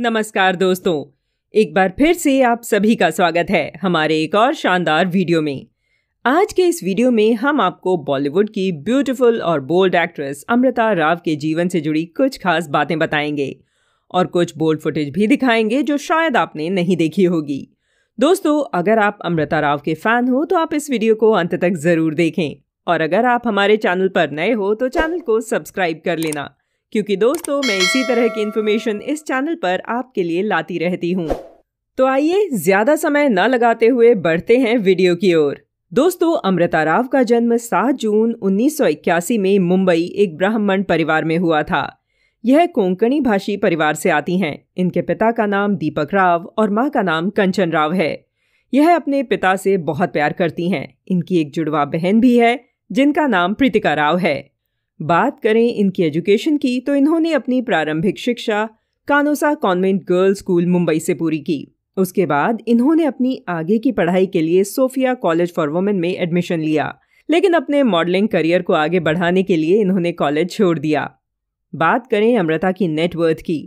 नमस्कार दोस्तों एक बार फिर से आप सभी का स्वागत है हमारे एक और शानदार वीडियो में आज के इस वीडियो में हम आपको बॉलीवुड की ब्यूटीफुल और बोल्ड एक्ट्रेस अमृता राव के जीवन से जुड़ी कुछ खास बातें बताएंगे और कुछ बोल्ड फुटेज भी दिखाएंगे जो शायद आपने नहीं देखी होगी दोस्तों अगर आप अमृता राव के फैन हो तो आप इस वीडियो को अंत तक ज़रूर देखें और अगर आप हमारे चैनल पर नए हो तो चैनल को सब्सक्राइब कर लेना क्योंकि दोस्तों मैं इसी तरह की इन्फॉर्मेशन इस चैनल पर आपके लिए लाती रहती हूँ तो आइए ज़्यादा समय न लगाते हुए बढ़ते हैं वीडियो की ओर दोस्तों अमृता राव का जन्म 7 जून 1981 में मुंबई एक ब्राह्मण परिवार में हुआ था यह कोंकणी भाषी परिवार से आती हैं इनके पिता का नाम दीपक राव और माँ का नाम कंचन राव है यह अपने पिता से बहुत प्यार करती हैं इनकी एक जुड़वा बहन भी है जिनका नाम प्रीतिका राव है बात करें इनकी एजुकेशन की तो इन्होंने अपनी प्रारंभिक शिक्षा Canossa convent girls school Mumbai से पूरी की उसके बाद इन्होंने अपनी आगे की पढ़ाई के लिए सोफिया कॉलेज फॉर वुमेन में एडमिशन लिया लेकिन अपने मॉडलिंग करियर को आगे बढ़ाने के लिए इन्होंने कॉलेज छोड़ दिया बात करें अमृता की नेटवर्थ की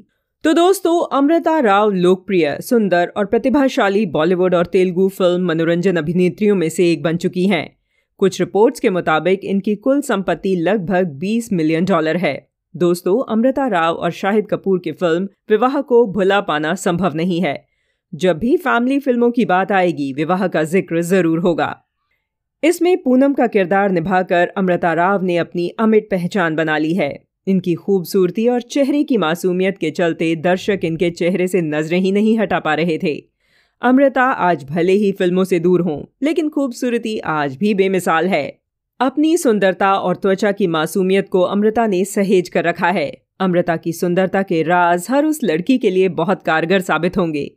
तो दोस्तों अमृता राव लोकप्रिय सुंदर और प्रतिभाशाली बॉलीवुड और तेलुगु फिल्म मनोरंजन अभिनेत्रियों में से एक बन चुकी हैं कुछ रिपोर्ट्स के मुताबिक इनकी कुल संपत्ति लगभग 20 मिलियन डॉलर है दोस्तों अमृता राव और शाहिद कपूर की फिल्म विवाह को भुला पाना संभव नहीं है जब भी फैमिली फिल्मों की बात आएगी विवाह का जिक्र जरूर होगा इसमें पूनम का किरदार निभाकर अमृता राव ने अपनी अमिट पहचान बना ली है इनकी खूबसूरती और चेहरे की मासूमियत के चलते दर्शक इनके चेहरे से नजरें ही नहीं हटा पा रहे थे अमृता आज भले ही फिल्मों से दूर हों लेकिन खूबसूरती आज भी बेमिसाल है अपनी सुंदरता और त्वचा की मासूमियत को अमृता ने सहेज कर रखा है अमृता की सुंदरता के राज हर उस लड़की के लिए बहुत कारगर साबित होंगे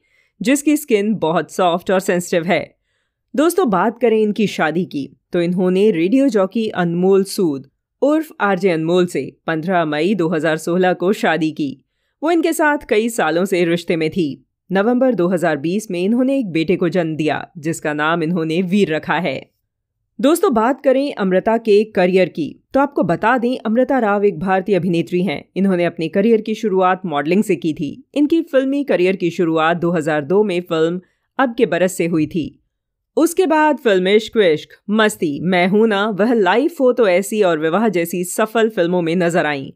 जिसकी स्किन बहुत सॉफ्ट और सेंसिटिव है दोस्तों बात करें इनकी शादी की तो इन्होंने रेडियो जॉकी अनमोल सूद उर्फ आरजे अनमोल से 15 मई 2016 को शादी की वो इनके साथ कई सालों से रिश्ते में थी नवंबर 2020 में इन्होंने एक बेटे को जन्म दिया जिसका नाम इन्होंने वीर रखा है दोस्तों बात करें अमृता के करियर की तो आपको बता दें अमृता राव एक भारतीय अभिनेत्री हैं इन्होंने अपने करियर की शुरुआत मॉडलिंग से की थी इनकी फिल्मी करियर की शुरुआत 2002 में फिल्म अब के बरस से हुई थी उसके बाद फिल्म इश्क इश्क मस्ती मैं हूं ना वह लाइफ हो तो ऐसी और विवाह जैसी सफल फिल्मों में नजर आईं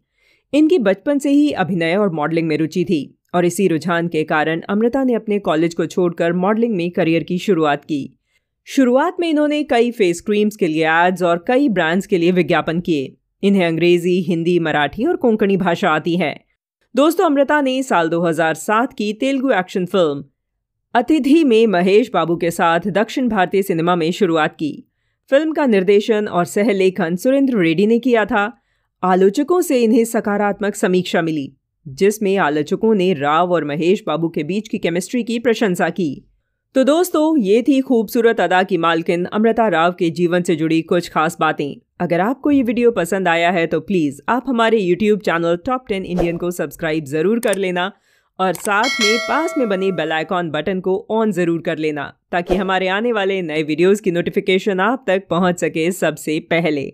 इनकी बचपन से ही अभिनय और मॉडलिंग में रुचि थी और इसी रुझान के कारण अमृता ने अपने कॉलेज को छोड़कर मॉडलिंग में करियर की शुरुआत की शुरुआत में इन्होंने कई फेस क्रीम्स के लिए एड्स और कई ब्रांड्स के लिए विज्ञापन किए इन्हें अंग्रेजी हिंदी मराठी और कोंकणी भाषा आती है दोस्तों अमृता ने साल 2007 की तेलुगु एक्शन फिल्म अतिथि में महेश बाबू के साथ दक्षिण भारतीय सिनेमा में शुरुआत की फिल्म का निर्देशन और सहलेखन सुरेंद्र रेड्डी ने किया था आलोचकों से इन्हें सकारात्मक समीक्षा मिली जिसमें आलोचकों ने राव और महेश बाबू के बीच की केमिस्ट्री की प्रशंसा की तो दोस्तों ये थी खूबसूरत अदा की मालकिन अमृता राव के जीवन से जुड़ी कुछ खास बातें अगर आपको ये वीडियो पसंद आया है तो प्लीज़ आप हमारे YouTube channel top ten Indian को सब्सक्राइब ज़रूर कर लेना और साथ में पास में बने बेल आइकॉन बटन को ऑन ज़रूर कर लेना ताकि हमारे आने वाले नए वीडियोस की नोटिफिकेशन आप तक पहुंच सके सबसे पहले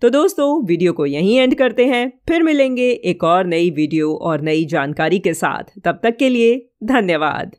तो दोस्तों वीडियो को यहीं एंड करते हैं फिर मिलेंगे एक और नई वीडियो और नई जानकारी के साथ तब तक के लिए धन्यवाद